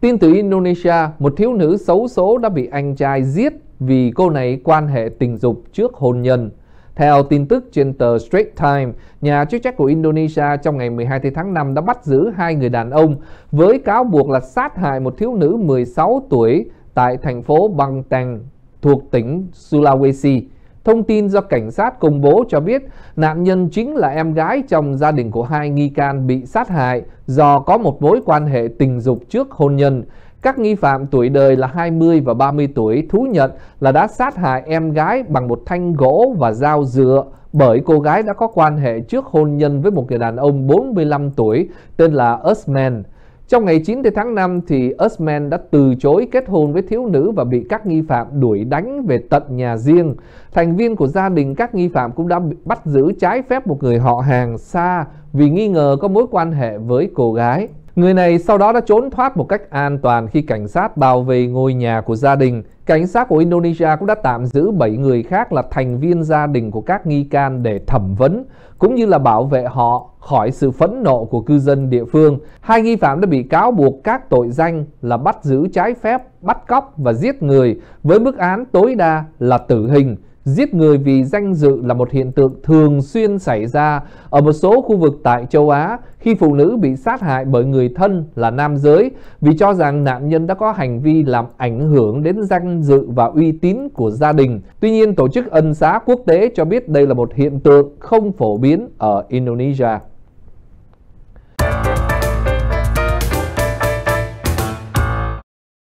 Tin từ Indonesia, một thiếu nữ xấu số đã bị anh trai giết vì cô này quan hệ tình dục trước hôn nhân. Theo tin tức trên tờ Straits Times, nhà chức trách của Indonesia trong ngày 12 tháng 5 đã bắt giữ hai người đàn ông với cáo buộc là sát hại một thiếu nữ 16 tuổi tại thành phố Bangtan thuộc tỉnh Sulawesi. Thông tin do cảnh sát công bố cho biết nạn nhân chính là em gái trong gia đình của hai nghi can bị sát hại do có một mối quan hệ tình dục trước hôn nhân. Các nghi phạm tuổi đời là 20 và 30 tuổi thú nhận là đã sát hại em gái bằng một thanh gỗ và dao dựa bởi cô gái đã có quan hệ trước hôn nhân với một người đàn ông 45 tuổi tên là Usman. Trong ngày 9 tháng 5 thì Usman đã từ chối kết hôn với thiếu nữ và bị các nghi phạm đuổi đánh về tận nhà riêng. Thành viên của gia đình các nghi phạm cũng đã bắt giữ trái phép một người họ hàng xa vì nghi ngờ có mối quan hệ với cô gái. Người này sau đó đã trốn thoát một cách an toàn khi cảnh sát bảo vệ ngôi nhà của gia đình. Cảnh sát của Indonesia cũng đã tạm giữ 7 người khác là thành viên gia đình của các nghi can để thẩm vấn, cũng như là bảo vệ họ khỏi sự phẫn nộ của cư dân địa phương. Hai nghi phạm đã bị cáo buộc các tội danh là bắt giữ trái phép, bắt cóc và giết người với mức án tối đa là tử hình. Giết người vì danh dự là một hiện tượng thường xuyên xảy ra ở một số khu vực tại châu Á khi phụ nữ bị sát hại bởi người thân là nam giới vì cho rằng nạn nhân đã có hành vi làm ảnh hưởng đến danh dự và uy tín của gia đình. Tuy nhiên, Tổ chức Ân xá Quốc tế cho biết đây là một hiện tượng không phổ biến ở Indonesia.